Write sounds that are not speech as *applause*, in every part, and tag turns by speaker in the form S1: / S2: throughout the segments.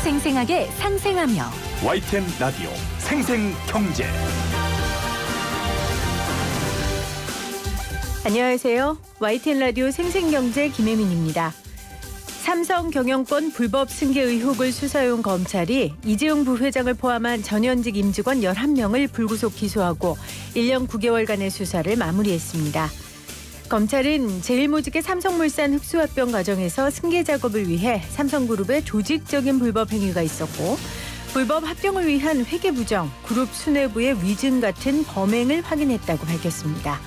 S1: 생생하게 상생하며
S2: YTN 라디오 생생경제
S1: 안녕하세요. YTN 라디오 생생경제 김혜민입니다. 삼성 경영권 불법 승계 의혹을 수사해온 검찰이 이재용 부회장을 포함한 전현직 임직원 11명을 불구속 기소하고 1년 9개월간의 수사를 마무리했습니다. 검찰은 제일모직의 삼성물산 흡수합병 과정에서 승계 작업을 위해 삼성그룹의 조직적인 불법 행위가 있었고 불법 합병을 위한 회계 부정, 그룹 수뇌부의 위증 같은 범행을 확인했다고 밝혔습니다.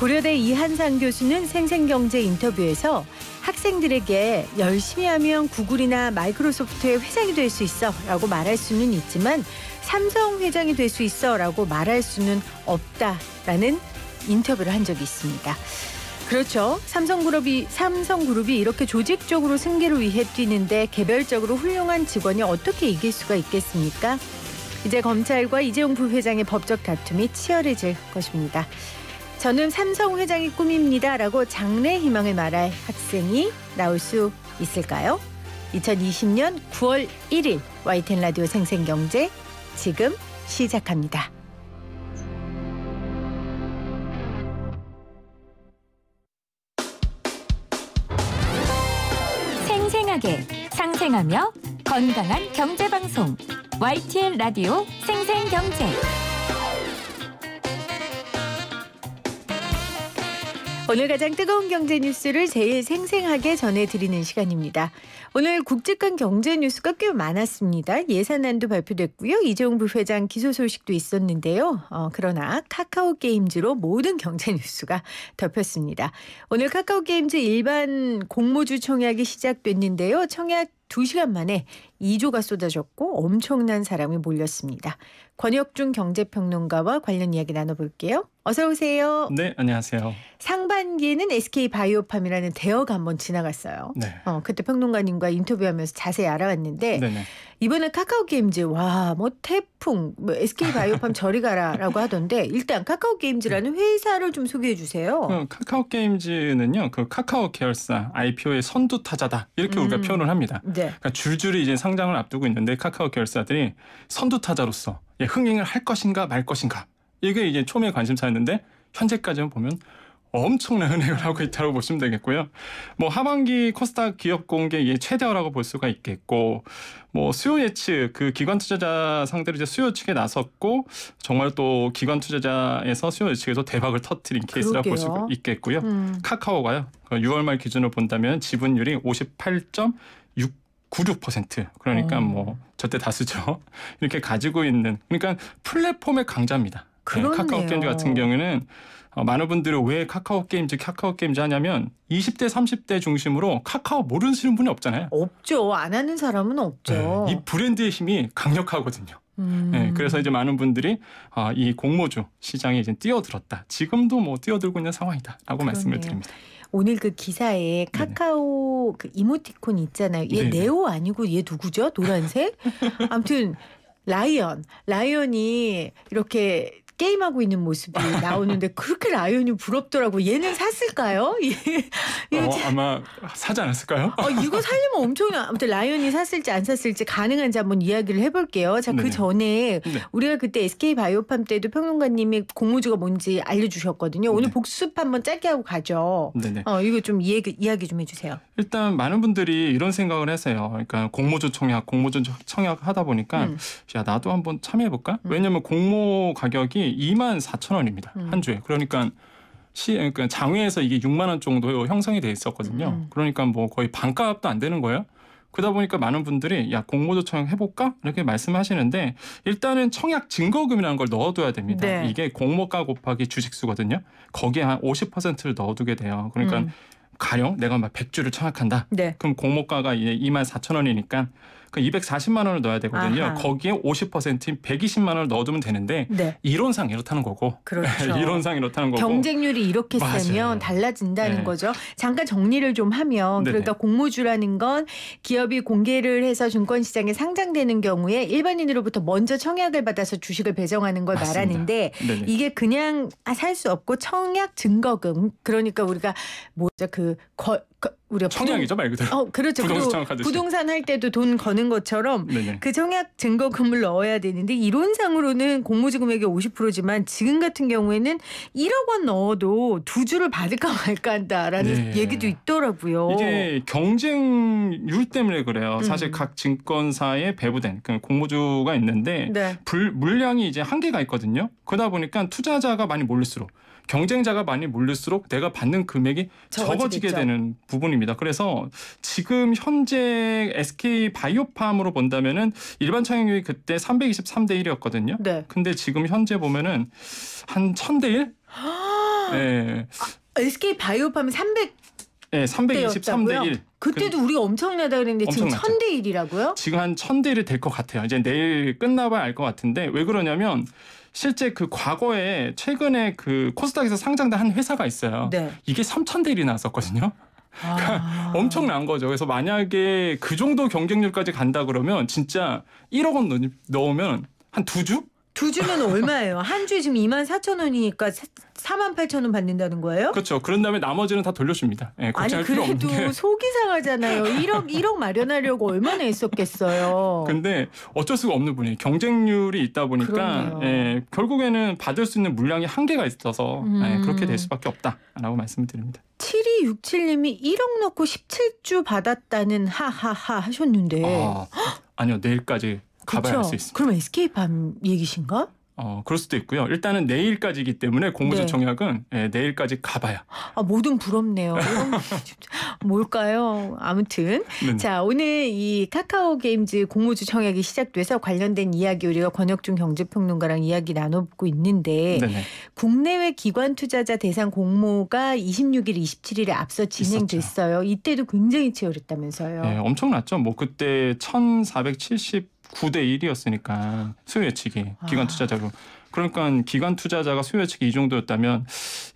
S1: 고려대 이한상 교수는 생생경제 인터뷰에서 학생들에게 열심히 하면 구글이나 마이크로소프트의 회장이 될 수 있어 라고 말할 수는 있지만 삼성 회장이 될 수 있어 라고 말할 수는 없다라는 인터뷰를 한 적이 있습니다. 그렇죠. 삼성그룹이 삼성그룹이 이렇게 조직적으로 승계를 위해 뛰는데 개별적으로 훌륭한 직원이 어떻게 이길 수가 있겠습니까? 이제 검찰과 이재용 부회장의 법적 다툼이 치열해질 것입니다. 저는 삼성 회장이 꿈입니다라고 장래 희망을 말할 학생이 나올 수 있을까요? 2020년 9월 1일 와이 n 라디오 생생경제 지금 시작합니다. 실행하며 건강한 경제 방송 YTN 라디오 생생 경제. 오늘 가장 뜨거운 경제 뉴스를 제일 생생하게 전해드리는 시간입니다. 오늘 국제간 경제 뉴스가 꽤 많았습니다. 예산안도 발표됐고요. 이재용 부회장 기소 소식도 있었는데요. 어, 그러나 카카오 게임즈로 모든 경제 뉴스가 덮였습니다. 오늘 카카오 게임즈 일반 공모주 청약이 시작됐는데요. 청약 2시간 만에 2조가 쏟아졌고 엄청난 사람이 몰렸습니다. 권혁중 경제평론가와 관련 이야기 나눠볼게요. 어서 오세요.
S2: 네, 안녕하세요.
S1: 상반기에는 SK 바이오팜이라는 대어가 한번 지나갔어요. 네. 어, 그때 평론가님과 인터뷰하면서 자세히 알아봤는데 네네. 이번에 카카오 게임즈 와뭐 태풍 뭐 SK 바이오팜 저리 가라라고 하던데 일단 카카오 게임즈라는 회사를 좀 소개해 주세요.
S2: 그 카카오 게임즈는요 그 카카오 계열사 IPO의 선두 타자다 이렇게 음. 우리가 표현을 합니다. 네. 그러니까 줄줄이 이제 상장을 앞두고 있는데 카카오 계열사들이 선두 타자로서 예, 흥행을 할 것인가 말 것인가 이게 이제 초미의 관심사였는데 현재까지만 보면 엄청난 은행을 하고 있다고 보시면 되겠고요. 뭐 하반기 코스닥 기업 공개 최대화라고 볼 수가 있겠고 뭐 수요 예측 그 기관 투자자 상대로 이제 수요 측에 나섰고 정말 또 기관 투자자에서 수요 예측에서 대박을 터트린 케이스라고 볼 수 있겠고요. 음. 카카오가요. 6월 그 말 기준으로 본다면 지분율이 58.6 96% 그러니까 음. 뭐 절대 어. 다수죠. *laughs* 이렇게 가지고 있는 그러니까 플랫폼의 강자입니다. 네, 카카오 게임즈 같은 경우는 에 어, 많은 분들이 왜 카카오 게임즈 카카오 게임즈 하냐면 20대 30대 중심으로 카카오 모르시는 분이 없잖아요.
S1: 없죠. 안 하는 사람은
S2: 없죠. 네, 이 브랜드의 힘이 강력하거든요. 음. 네, 그래서 이제 많은 분들이 아, 이 공모주 시장에 이제 뛰어들었다. 지금도 뭐 뛰어들고 있는 상황이다라고 그러네요. 말씀을 드립니다.
S1: 오늘 그 기사에 카카오 네네. 그 이모티콘 있잖아요. 얘 네네. 네오 아니고 얘 누구죠? 노란색? *laughs* 아무튼 라이언, 라이언이 이렇게 게임하고 있는 모습이 나오는데 *laughs* 그렇게 라이온이 부럽더라고. 얘는 샀을까요? *laughs* 어,
S2: 아마 사지 않았을까요? 어, 이거 살려면
S1: 엄청 아무튼 라이온이 샀을지 안 샀을지 가능한지 한번 이야기를 해볼게요. 자 그 전에 네. 우리가 그때 SK 바이오팜 때도 평론가님이 공모주가 뭔지 알려주셨거든요. 오늘 네. 복습 한번 짧게 하고 가죠. 네네. 어, 이거 좀 이야기, 이야기 좀 해주세요.
S2: 일단 많은 분들이 이런 생각을 하세요. 그러니까 공모주 청약, 공모주 청약 하다 보니까 음. 야 나도 한번 참여해볼까? 음. 왜냐면 공모 가격이 이 2만 4천 원입니다. 음. 한 주에. 그러니까 시 그러니까 장외에서 이게 6만 원 정도 형성이 돼 있었거든요. 음. 그러니까 뭐 거의 반값도 안 되는 거예요. 그러다 보니까 많은 분들이 야 공모조 청약 해볼까 이렇게 말씀하시는데 일단은 청약 증거금이라는 걸 넣어둬야 됩니다. 네. 이게 공모가 곱하기 주식수거든요. 거기에 한 50%를 넣어두게 돼요. 그러니까 음. 가령 내가 막 100주를 청약한다. 네. 그럼 공모가가 이제 2만 4천 원이니까 그 240만 원을 넣어야 되거든요. 아하. 거기에 50%인 120만 원을 넣어두면 되는데 네. 이론상 이렇다는 거고. 그렇죠. *laughs* 이론상 이렇다는 거고.
S1: 경쟁률이 이렇게 맞아요. 세면 달라진다는 네. 거죠. 잠깐 정리를 좀 하면 네네. 그러니까 공모주라는 건 기업이 공개를 해서 증권시장에 상장되는 경우에 일반인으로부터 먼저 청약을 받아서 주식을 배정하는 걸 맞습니다. 말하는데 네네. 이게 그냥 살 수 없고 청약 증거금 그러니까 우리가 뭐죠 그 거, 거, 우리가 청약이죠 말 그대로. 어, 그렇죠. 부동산, 부동산 할 때도 돈 거는 것처럼 네네. 그 청약 증거금을 넣어야 되는데 이론상으로는 공모지금액의 50%지만 지금 같은 경우에는 1억 원 넣어도 두 주를 받을까 말까 한다라는 네. 얘기도 있더라고요. 이게
S2: 경쟁률 때문에 그래요. 음. 사실 각 증권사에 배부된 공모주가 있는데 네. 불, 물량이 이제 한계가 있거든요. 그러다 보니까 투자자가 많이 몰릴수록 경쟁자가 많이 몰릴수록 내가 받는 금액이 적어지게 적어지겠 되는 부분입니다. 그래서 지금 현재 SK 바이오팜으로 본다면은 일반 청약률이 그때 323대 1이었거든요. 네. 근데 지금 현재 보면은 한 1000대 1? 예. 네. 아, SK
S1: 바이오팜이 300
S2: 네, 323대 1. 그때도 그, 우리가 엄청나다
S1: 그랬는데 엄청났죠. 지금 1000대 1이라고요?
S2: 지금 한 1000대 1이 될 것 같아요. 이제 내일 끝나봐야 알 것 같은데 왜 그러냐면 실제 그 과거에 최근에 그 코스닥에서 상장된 한 회사가 있어요. 네. 이게 3000대 1이 나왔었거든요. 아. *laughs* 그러니까 엄청난 거죠. 그래서 만약에 그 정도 경쟁률까지 간다 그러면 진짜 1억 원 넣으면 한 두 주?
S1: 두 주면 얼마예요? 한 주에 지금 2만 4천 원이니까 4만 8천 원 받는다는
S2: 거예요? 그렇죠. 그런 다음에 나머지는 다 돌려줍니다. 네, 아니 그래도 *laughs*
S1: 속이 상하잖아요. 1억 1억 마련하려고 얼마나 있었겠어요.
S2: 근데 어쩔 수가 없는 분이 경쟁률이 있다 보니까 예, 결국에는 받을 수 있는 물량이 한계가 있어서 예, 음. 예, 그렇게 될 수밖에 없다라고 말씀드립니다. 을
S1: 7267님이 1억 넣고 17주 받았다는 하하하 하셨는데 아,
S2: 아니요 내일까지 가봐야 할 수 있습니다.
S1: 그럼 SK밤 얘기신가?
S2: 어, 그럴 수도 있고요. 일단은 내일까지이기 때문에 공모주 네. 청약은 예, 내일까지 가봐야.
S1: 아, 모든 부럽네요. *laughs* *laughs* 뭘까요? 아무튼. 네 자, 오늘 이 카카오 게임즈 공모주 청약이 시작돼서 관련된 이야기 우리가 권혁중 경제평론가랑 이야기 나눠보고 있는데 네네. 국내외 기관 투자자 대상 공모가 26일, 27일에 앞서 진행됐어요. 있었죠. 이때도 굉장히 치열했다면서요. 네,
S2: 엄청났죠. 뭐 그때 1470 9대 1이었으니까 수요 예측이 아. 기관 투자자로. 그러니까 기관 투자자가 수요 예측이 이 정도였다면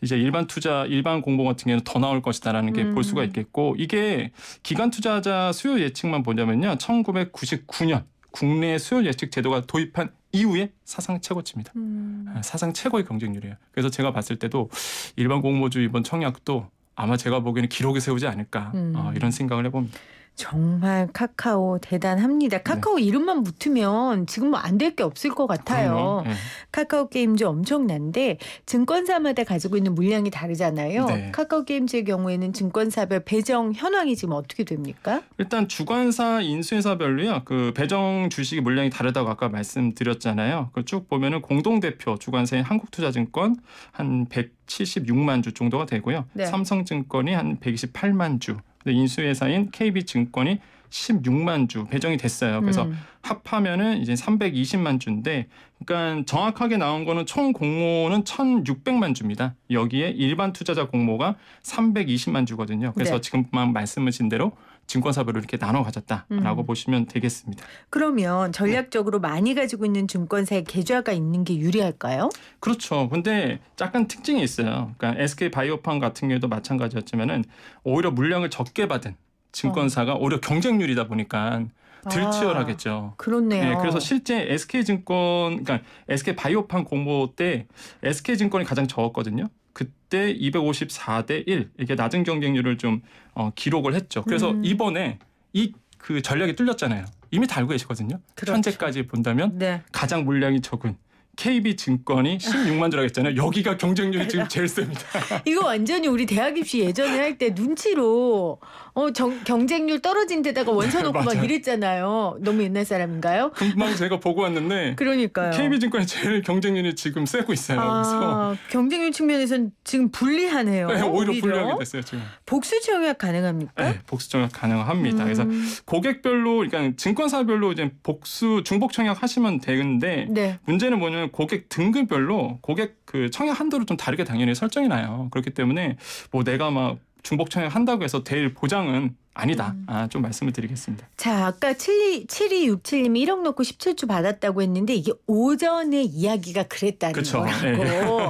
S2: 이제 일반 투자 일반 공모 같은 경우는 더 나올 것이다라는 게볼 음. 수가 있겠고 이게 기관 투자자 수요 예측만 보자면요 1999년 국내 수요 예측 제도가 도입한 이후에 사상 최고치입니다. 음. 아, 사상 최고의 경쟁률이에요. 그래서 제가 봤을 때도 일반 공모주 이번 청약도 아마 제가 보기에는 기록에 세우지 않을까 음. 어, 이런 생각을 해봅니다.
S1: 정말 카카오 대단합니다. 네. 카카오 네. 이름만 붙으면 지금 뭐 안 될 게 없을 것 같아요. 네. 카카오 게임즈 엄청난데 증권사마다 가지고 있는 물량이 다르잖아요. 네. 카카오 게임즈의 경우에는 증권사별 배정 현황이 지금 어떻게 됩니까?
S2: 일단 주관사 인수회사별로요. 그 배정 주식의 물량이 다르다고 아까 말씀드렸잖아요. 그 쭉 보면은 공동 대표 주관사인 한국투자증권 한1 76만 주 정도가 되고요. 네. 삼성증권이 한 128만 주, 네, 인수회사인 KB증권이 16만 주 배정이 됐어요. 그래서 음. 합하면은 이제 320만 주인데, 그러니까 정확하게 나온 거는 총 공모는 1,600만 주입니다. 여기에 일반 투자자 공모가 320만 주거든요. 그래서 네. 지금 말씀하신 대로 증권사별로 이렇게 나눠 가졌다라고 음. 보시면 되겠습니다.
S1: 그러면 네. 전략적으로 많이 가지고 있는 증권사의 계좌가 있는 게 유리할까요?
S2: 그렇죠. 근데 약간 특징이 있어요. 그러니까 SK 바이오팜 같은 경우도 마찬가지였지만은 오히려 물량을 적게 받은 증권사가 어. 오히려 경쟁률이다 보니까 덜 치열하겠죠. 아, 그렇네요. 네, 그래서 실제 SK증권, 그러니까 SK바이오판 공모 때 SK증권이 가장 적었거든요. 그때 254대 1 이게 렇 낮은 경쟁률을 좀 어, 기록을 했죠. 그래서 음. 이번에 이 그 전략이 뚫렸잖아요. 이미 다 알고 계시거든요. 그렇죠. 현재까지 본다면 네. 가장 물량이 적은 KB 증권이 16만 주라고 했잖아요. 여기가 경쟁률이 지금 제일 셉니다. *laughs* 이거
S1: 완전히 우리 대학 입시 예전에 할 때 눈치로 어, 정, 경쟁률 떨어진 데다가 네, 원서 놓고 막 이랬잖아요. 너무 옛날 사람인가요?
S2: 금방 제가 보고 왔는데 *laughs* 그러니까요. KB 증권이 제일 경쟁률이 지금 세고 있어요. 아, 그래서
S1: 경쟁률 측면에서는 지금 불리하네요. 네, 오히려, 오히려, 불리하게 됐어요, 지금. 복수 청약 가능합니까?
S2: 네, 복수 청약 가능합니다. 음. 그래서 고객별로 그러니까 증권사별로 이제 복수 중복 청약 하시면 되는데 네. 문제는 뭐냐면 보면 고객 등급별로 고객 그 청약 한도를 좀 다르게 당연히 설정이 나요. 그렇기 때문에 뭐 내가 막 중복 청약 한다고 해서 대일 보장은 아니다. 음. 아, 좀 말씀을 드리겠습니다.
S1: 자, 아까 72, 7267님이 1억 놓고 17주 받았다고 했는데 이게 오전에 이야기가 그랬다는 그쵸. 거라고. 네.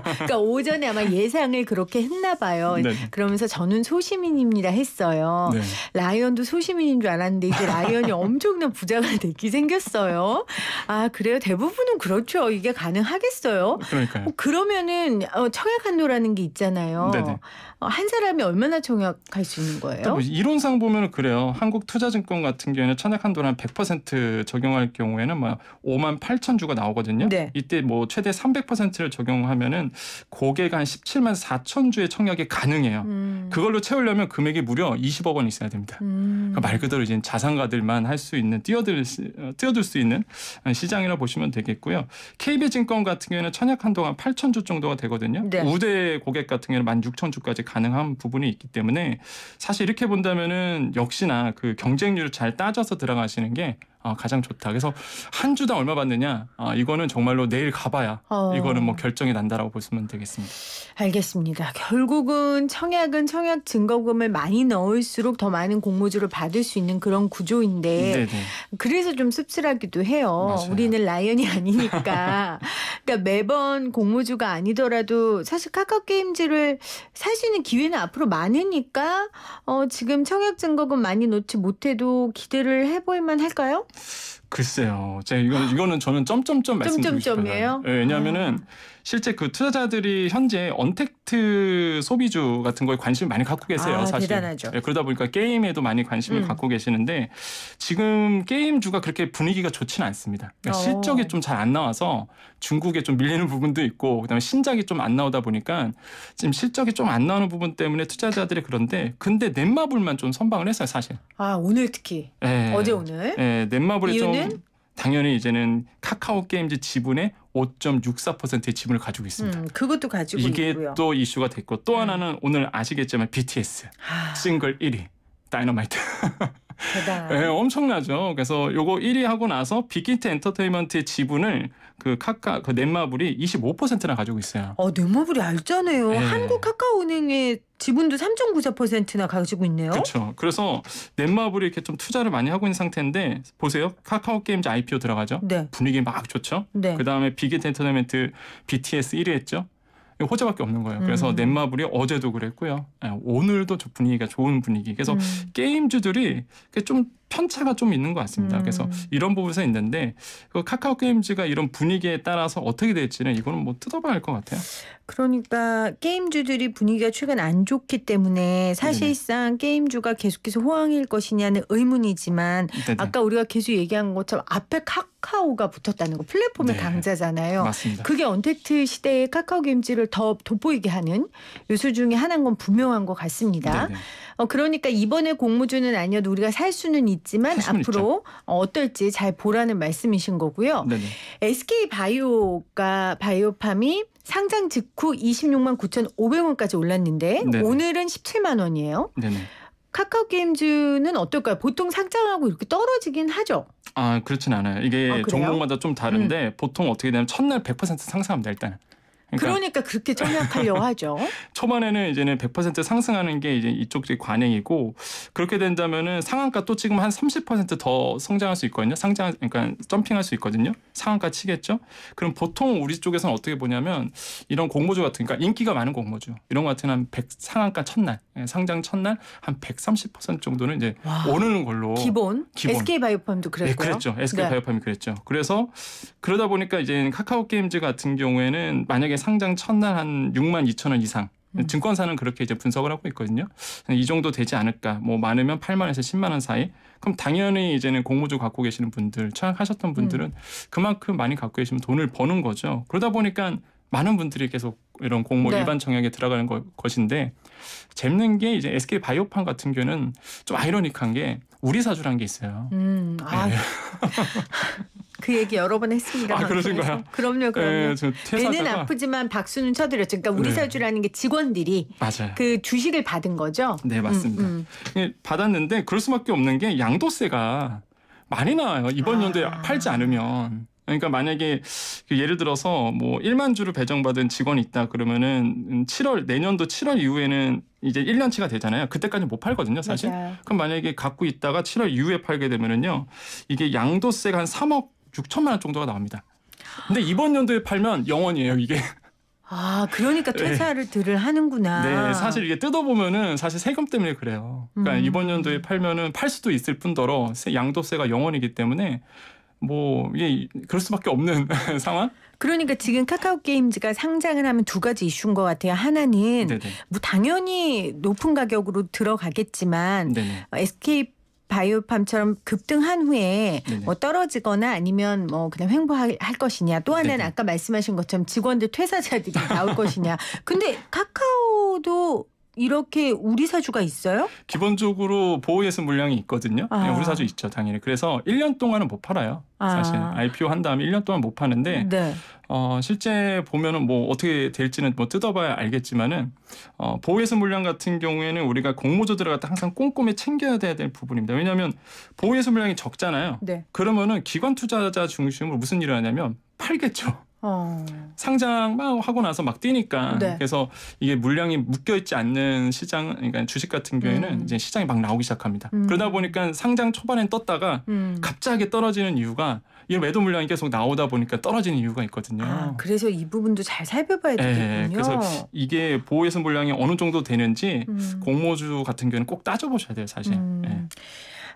S1: 그러니까 오전에 아마 예상을 그렇게 했나 봐요. 네. 그러면서 저는 소시민입니다 했어요. 네. 라이언도 소시민인 줄 알았는데 이제 라이언이 엄청난 부자가 되기 생겼어요. 아, 그래요? 대부분은 그렇죠. 이게 가능하겠어요? 그러니까요. 어, 그러면은 어, 청약한도라는 게 있잖아요. 네네. 어, 한 사람이 얼마나 청약할 수 있는 거예요? 뭐
S2: 이론상 보면 질문은 그래요. 한국투자증권 같은 경우에는 천약 한도를 한100% 적용할 경우에는 막 뭐 5만 8천 주가 나오거든요. 네. 이때 뭐 최대 300%를 적용하면은 고객한 17만 4천 주의 청약이 가능해요. 음. 그걸로 채우려면 금액이 무려 20억 원 있어야 됩니다. 음. 그러니까 말 그대로 이제 자산가들만 할 수 있는 뛰어들 뛰어들 수 있는 시장이라 보시면 되겠고요. KB증권 같은 경우에는 천약 한도가 8천 주 정도가 되거든요. 네. 우대 고객 같은 경우는 1 6천주까지 가능한 부분이 있기 때문에 사실 이렇게 본다면은 역시나 그 경쟁률 을잘 따져서 들어가시는 게 어, 가장 좋다. 그래서 한 주당 얼마 받느냐? 아, 이거는 정말로 내일 가봐야 어. 이거는 뭐 결정이 난다라고 보시면 되겠습니다.
S1: 알겠습니다. 결국은 청약은 청약 증거금을 많이 넣을수록 더 많은 공모주를 받을 수 있는 그런 구조인데 네네. 그래서 좀 씁쓸하기도 해요. 맞아요. 우리는 라이언이 아니니까 *laughs* 그러니까 매번 공모주가 아니더라도 사실 카카오 게임즈를 살 수 있는 기회는 앞으로 많으니까 어, 지금 청약 증거금 많이 놓지 못해도 기대를 해볼 만할까요?
S2: 글쎄요. 제가 이거 이거는 저는 점점점 말씀드리고 싶어요. 점점점이에요? 네, 왜냐하면은 아. 실제 그 투자자들이 현재 언택트 소비주 같은 거에 관심을 많이 갖고 계세요. 아, 사실. 대단하죠. 네, 그러다 보니까 게임에도 많이 관심을 음. 갖고 계시는데 지금 게임주가 그렇게 분위기가 좋지는 않습니다. 그러니까 어. 실적이 좀 잘 안 나와서 중국에 좀 밀리는 부분도 있고 그다음에 신작이 좀 안 나오다 보니까 지금 실적이 좀 안 나오는 부분 때문에 투자자들이 그런데 근데 넷마블만 좀 선방을 했어요 사실.
S1: 아 오늘 특히 네. 어제 오늘. 네,
S2: 예, 넷마블이 이유는? 좀 당연히 이제는 카카오 게임즈 지분의 5.64%의 지분을 가지고 있습니다.
S1: 음, 그것도 가지고 이게 있고요.
S2: 또 이슈가 됐고 또 음. 하나는 오늘 아시겠지만 BTS 하. 아. 싱글 1위 다이너마이트. 대단. 네, *laughs* 엄청나죠. 그래서 요거 1위 하고 나서 빅히트 엔터테인먼트의 지분을 그 카카 그 넷마블이 25%나 가지고 있어요.
S1: 어, 넷마블이 알잖아요. 네. 한국 카카오은행의 지분도 3.94%나 가지고 있네요.
S2: 그렇죠. 그래서 넷마블이 이렇게 좀 투자를 많이 하고 있는 상태인데 보세요. 카카오 게임즈 IPO 들어가죠. 네. 분위기 막 좋죠. 네. 그다음에 빅게 엔터테인먼트 BTS 1위 했죠. 호재밖에 없는 거예요. 그래서 음. 넷마블이 어제도 그랬고요. 예, 오늘도 분위기가 좋은 분위기. 그래서 음. 게임주들이 좀 편차가 좀 있는 것 같습니다. 음. 그래서 이런 부분에서 있는데 그 카카오 게임즈가 이런 분위기에 따라서 어떻게 될지는 이거는 뭐 뜯어봐야 할 것 같아요.
S1: 그러니까 게임주들이 분위기가 최근 안 좋기 때문에 사실상 네네. 게임주가 계속해서 호황일 것이냐는 의문이지만 네네. 아까 우리가 계속 얘기한 것처럼 앞에 카카오가 붙었다는 거 플랫폼의 네. 강자잖아요. 맞습니다. 그게 언택트 시대의 카카오 게임즈를 더 돋보이게 하는 요소 중에 하나인 건 분명한 것 같습니다. 어, 그러니까 이번에 공모주는 아니어도 우리가 살 수는 있다 있지만 앞으로 어떨지 잘 보라는 말씀이신 거고요. 네네. SK 바이오가 바이오팜이 상장 직후 26만 9,500원까지 올랐는데 네네. 오늘은 17만 원이에요. 네네. 카카오 게임즈는 어떨까요? 보통 상장하고 이렇게 떨어지긴 하죠.
S2: 아 그렇진 않아요. 이게 아, 종목마다 좀 다른데 음. 보통 어떻게 되냐면 첫날 100% 상승합니다 일단. 그러니까, 그러니까
S1: 그렇게 청약하려고 하죠. *laughs*
S2: 초반에는 이제는 100% 상승하는 게 이제 이쪽 관행이고 그렇게 된다면은 상한가 또 지금 한 30%더 성장할 수 있거든요. 상장 그러니까 점핑할 수 있거든요. 상한가 치겠죠. 그럼 보통 우리 쪽에서는 어떻게 보냐면 이런 공모주 같은 그러니까 인기가 많은 공모주 이런 것 같은 한 100, 상한가 첫날 예, 상장 첫날 한 130% 정도는 이제 와, 오르는 걸로 기본, 기본. SK
S1: 바이오팜도 그랬고요. 네, 그랬죠. SK 네.
S2: 바이오팜이 그랬죠. 그래서 그러다 보니까 이제 카카오 게임즈 같은 경우에는 만약에 상장 첫날 한 6만 2천 원 이상 음. 증권사는 그렇게 이제 분석을 하고 있거든요. 이 정도 되지 않을까. 뭐 많으면 8만에서 10만 원 사이. 그럼 당연히 이제는 공모주 갖고 계시는 분들, 청약하셨던 분들은 음. 그만큼 많이 갖고 계시면 돈을 버는 거죠. 그러다 보니까 많은 분들이 계속 이런 공모 네. 일반 청약에 들어가는 거, 것인데 재밌는 게 이제 SK 바이오팜 같은 경우는 좀 아이러니한 게 우리 사주라는 게 있어요.
S1: 음, 아. 네.
S2: *laughs*
S1: 그 얘기 여러 번 했습니다. 아, 그러신가요? 그럼요, 그럼요. 예, 배는 아프지만 박수는 쳐드렸죠. 그러니까 우리 네. 사주라는 게 직원들이 맞아요. 그 주식을 받은 거죠. 네, 맞습니다. 음, 음.
S2: 예, 받았는데 그럴 수밖에 없는 게 양도세가 많이 나와요. 이번 아. 연도에 팔지 않으면. 그러니까 만약에 그 예를 들어서 뭐 1만 주를 배정받은 직원이 있다 그러면은 7월 음, 내년도 7월 이후에는 이제 1년치가 되잖아요. 그때까지 못 팔거든요, 사실. 맞아요. 그럼 만약에 갖고 있다가 7월 이후에 팔게 되면은요. 이게 양도세가 한 3억 6천만 원 정도가 나옵니다. 근데 이번 연도에 팔면 영원이에요, 이게.
S1: 아, 그러니까 네. 퇴사를 네. 들을 하는구나. 네, 사실
S2: 이게 뜯어보면은 사실 세금 때문에 그래요. 그러니까 음. 이번 연도에 팔면은 팔 수도 있을 뿐더러 양도세가 영원이기 때문에 뭐 이게 그럴 수밖에 없는 *laughs* 상황.
S1: 그러니까 지금 카카오 게임즈가 상장을 하면 두 가지 이슈인 것 같아요. 하나는 네네. 뭐 당연히 높은 가격으로 들어가겠지만 네네. SK 바이오팜처럼 급등한 후에 네네. 뭐 떨어지거나 아니면 뭐 그냥 횡보할 것이냐 또 하나는 네네. 아까 말씀하신 것처럼 직원들 퇴사자들이 나올 *laughs* 것이냐 근데 카카오도 이렇게 우리 사주가 있어요?
S2: 기본적으로 보호예수 물량이 있거든요. 아. 우리 사주 있죠, 당연히. 그래서 1년 동안은 못 팔아요. 아. 사실 아. IPO 한 다음에 1년 동안 못 파는데 네. 어, 실제 보면은 뭐 어떻게 될지는 뭐 뜯어봐야 알겠지만은 어, 보호예수 물량 같은 경우에는 우리가 공모조 들어갈 때 항상 꼼꼼히 챙겨야 돼야 될 부분입니다. 왜냐하면 보호예수 물량이 적잖아요. 네. 그러면은 기관 투자자 중심으로 무슨 일을 하냐면 팔겠죠. 어. 상장 막 하고 나서 막 뛰니까 네. 그래서 이게 물량이 묶여 있지 않는 시장 그러니까 주식 같은 경우에는 음. 이제 시장이 막 나오기 시작합니다. 음. 그러다 보니까 상장 초반엔 떴다가 음. 갑자기 떨어지는 이유가 이 매도 물량이 계속 나오다 보니까 떨어지는 이유가 있거든요. 아,
S1: 그래서 이 부분도 잘 살펴봐야 예, 되겠군요. 네, 그래서
S2: 이게 보호예선 물량이 어느 정도 되는지 음. 공모주 같은 경우는 꼭 따져보셔야 돼요, 사실. 네.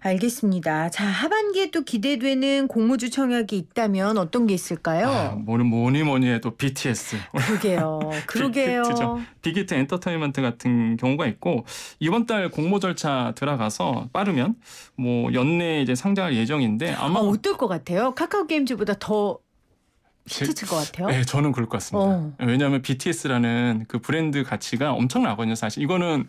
S1: 알겠습니다. 자, 하반기에 또 기대되는 공모주 청약이 있다면 어떤 게 있을까요? 아,
S2: 뭐는 뭐니 뭐니 해도 BTS.
S1: 그러게요.
S2: *laughs* 그, 그, 그러게요. 빅, 히트 엔터테인먼트 같은 경우가 있고 이번 달 공모 절차 들어가서 빠르면 뭐 연내 이제 상장할 예정인데 아마 아, 어떨
S1: 것 같아요? 카카오 게임즈보다 더
S2: 히트칠 것 같아요. 네, 저는 그럴 것 같습니다. 어. 왜냐하면 BTS라는 그 브랜드 가치가 엄청나거든요, 사실. 이거는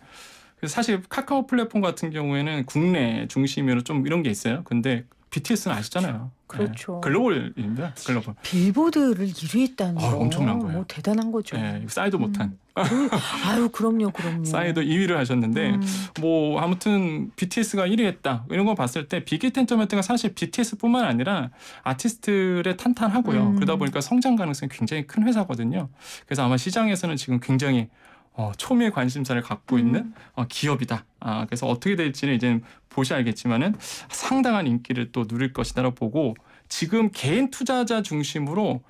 S2: 사실 카카오 플랫폼 같은 경우에는 국내 중심으로 좀 이런 게 있어요. 근데 BTS는 아시잖아요. 네. 그렇죠. 네. 글로벌입니다. 글로벌.
S1: 빌보드를 1위했다는 어, 아, 거. 엄청난 거예요. 뭐 대단한 거죠. 네,
S2: 싸이도 음. 못한. 그,
S1: 아유 그럼요, 그럼요.
S2: 싸이도 2위를 하셨는데 음. 뭐 아무튼 BTS가 1위했다 이런 거 봤을 때비히텐 엔터테인가 사실 BTS뿐만 아니라 아티스트를 탄탄하고요. 음. 그러다 보니까 성장 가능성이 굉장히 큰 회사거든요. 그래서 아마 시장에서는 지금 굉장히 어, 초미의 관심사를 갖고 음. 있는 어, 기업이다. 아, 그래서 어떻게 될지는 이제 보시 알겠지만은 상당한 인기를 또 누릴 것이다라고 보고 지금 개인 투자자 중심으로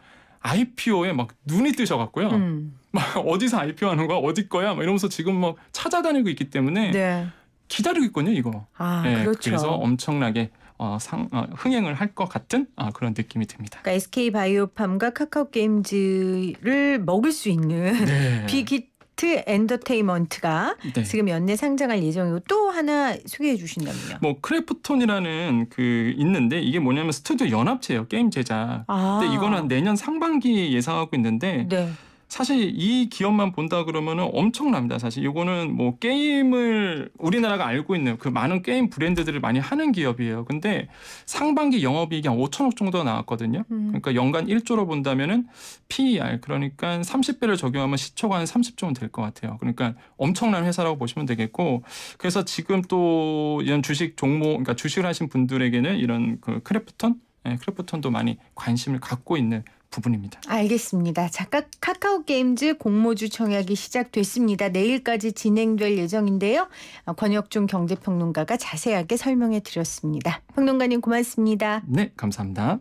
S2: IPO에 막 눈이 뜨셔갖고요. 음. *laughs* 막 어디서 IPO 하는 거야? 어디 거야? 막 이러면서 지금 막 찾아다니고 있기 때문에 네. 기다리고 있거든요, 이거. 아, 네, 그렇죠. 그래서 엄청나게 어, 상, 어, 흥행을 할 것 같은 어, 그런 느낌이 듭니다.
S1: 그러니까 SK 바이오팜과 카카오 게임즈를 먹을 수 있는 네. 비기 *laughs* 텍스트 엔터테인먼트가 네. 지금 연내 상장할 예정이고 또 하나 소개해 주신다면요.
S2: 뭐 크래프톤이라는 그 있는데 이게 뭐냐면 스튜디오 연합체예요. 게임 제작. 아. 근데 이거는 내년 상반기 예상하고 있는데 네. 사실 이 기업만 본다 그러면은 엄청납니다. 사실 이거는 뭐 게임을 우리나라가 알고 있는 그 많은 게임 브랜드들을 많이 하는 기업이에요. 근데 상반기 영업이익이 한 5천억 정도 나왔거든요. 음. 그러니까 연간 1조로 본다면은 PER 그러니까 30배를 적용하면 시초가 한 30조는 될 것 같아요. 그러니까 엄청난 회사라고 보시면 되겠고 그래서 지금 또 이런 주식 종목 그러니까 주식을 하신 분들에게는 이런 그 크래프턴 예, 네, 크래프턴도 많이 관심을 갖고 있는 부분입니다.
S1: 알겠습니다. 자, 가 카카오 게임즈 공모주 청약이 시작됐습니다. 내일까지 진행될 예정인데요. 어, 권혁중 경제평론가가 자세하게 설명해 드렸습니다. 평론가님 고맙습니다.
S2: 네, 감사합니다.